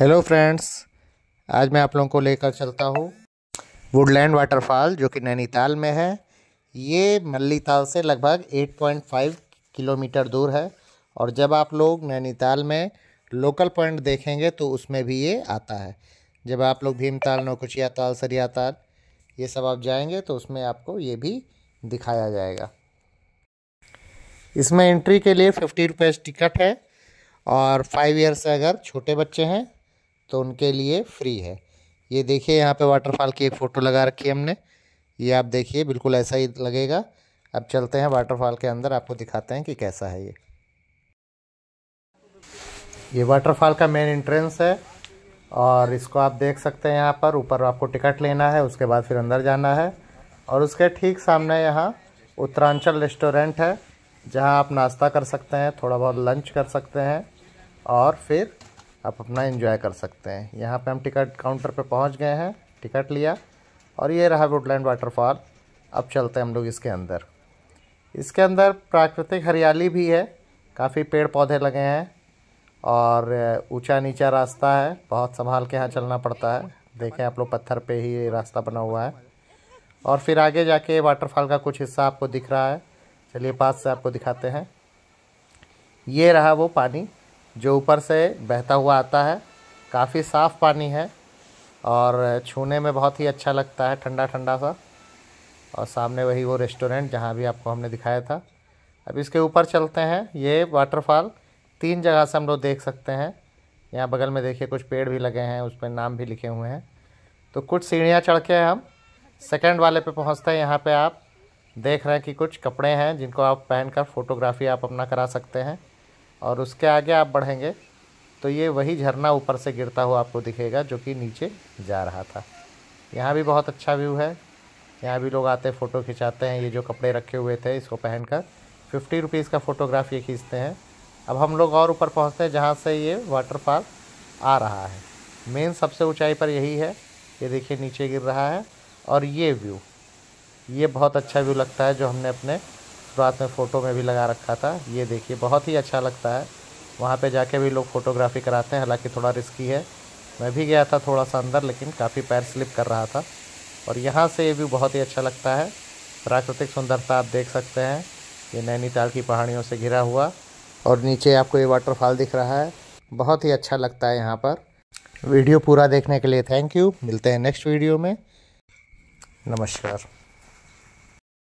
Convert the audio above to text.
hello friends आज मैं आप लोगों को लेकर चलता हूँ वुडलैंड वाटरफॉल जो कि नैनीताल में है ये मल्लीताल से लगभग 8.5 किलोमीटर दूर है और जब आप लोग नैनीताल में लोकल पॉइंट देखेंगे तो उसमें भी ये आता है जब आप लोग भीमताल नौकुचिया ताल सरिया ताल ये सब आप जाएंगे तो उसमें आपको ये भी दिखाया जाएगा इसमें एंट्री के लिए फिफ्टी रुपीज़ टिकट है और फाइव ईयर से अगर छोटे बच्चे हैं तो उनके लिए फ्री है ये देखिए यहाँ पे वाटरफॉल की एक फ़ोटो लगा रखी है हमने ये आप देखिए बिल्कुल ऐसा ही लगेगा अब चलते हैं वाटरफॉल के अंदर आपको दिखाते हैं कि कैसा है ये ये वाटरफॉल का मेन इंट्रेंस है और इसको आप देख सकते हैं यहाँ पर ऊपर आपको टिकट लेना है उसके बाद फिर अंदर जाना है और उसके ठीक सामने यहाँ उत्तरांचल रेस्टोरेंट है जहाँ आप नाश्ता कर सकते हैं थोड़ा बहुत लंच कर सकते हैं और फिर आप अपना इन्जॉय कर सकते हैं यहाँ पे हम टिकट काउंटर पे पहुँच गए हैं टिकट लिया और ये रहा वुडलैंड वाटरफॉल अब चलते हैं हम लोग इसके अंदर इसके अंदर प्राकृतिक हरियाली भी है काफ़ी पेड़ पौधे लगे हैं और ऊंचा नीचा रास्ता है बहुत संभाल के यहाँ चलना पड़ता है देखें आप लोग पत्थर पे ही रास्ता बना हुआ है और फिर आगे जाके वाटरफॉल का कुछ हिस्सा आपको दिख रहा है चलिए पास से आपको दिखाते हैं ये रहा वो पानी जो ऊपर से बहता हुआ आता है काफ़ी साफ़ पानी है और छूने में बहुत ही अच्छा लगता है ठंडा ठंडा सा और सामने वही वो रेस्टोरेंट जहाँ भी आपको हमने दिखाया था अब इसके ऊपर चलते हैं ये वाटरफॉल तीन जगह से हम लोग देख सकते हैं यहाँ बगल में देखिए कुछ पेड़ भी लगे हैं उस पर नाम भी लिखे हुए हैं तो कुछ सीढ़ियाँ चढ़ के हम सेकेंड वाले पे पहुँचते हैं यहाँ पे आप देख रहे हैं कि कुछ कपड़े हैं जिनको आप पहनकर फ़ोटोग्राफी आप अपना करा सकते हैं और उसके आगे आप बढ़ेंगे तो ये वही झरना ऊपर से गिरता हुआ आपको दिखेगा जो कि नीचे जा रहा था यहाँ भी बहुत अच्छा व्यू है यहाँ भी लोग आते फ़ोटो खिंचाते हैं ये जो कपड़े रखे हुए थे इसको पहन कर फिफ्टी रुपीज़ का फ़ोटोग्राफ ये खींचते हैं अब हम लोग और ऊपर पहुँचते हैं जहाँ से ये वाटरफॉल आ रहा है मेन सबसे ऊंचाई पर यही है ये देखिए नीचे गिर रहा है और ये व्यू ये बहुत अच्छा व्यू लगता है जो हमने अपने शुरुआत में फ़ोटो में भी लगा रखा था ये देखिए बहुत ही अच्छा लगता है वहाँ पे जाके भी लोग फ़ोटोग्राफी कराते हैं हालांकि थोड़ा रिस्की है मैं भी गया था थोड़ा सा अंदर लेकिन काफ़ी पैर स्लिप कर रहा था और यहाँ से ये भी बहुत ही अच्छा लगता है प्राकृतिक सुंदरता आप देख सकते हैं ये नैनीताल की पहाड़ियों से घिरा हुआ और नीचे आपको ये वाटरफॉल दिख रहा है बहुत ही अच्छा लगता है यहाँ पर वीडियो पूरा देखने के लिए थैंक यू मिलते हैं नेक्स्ट वीडियो में नमस्कार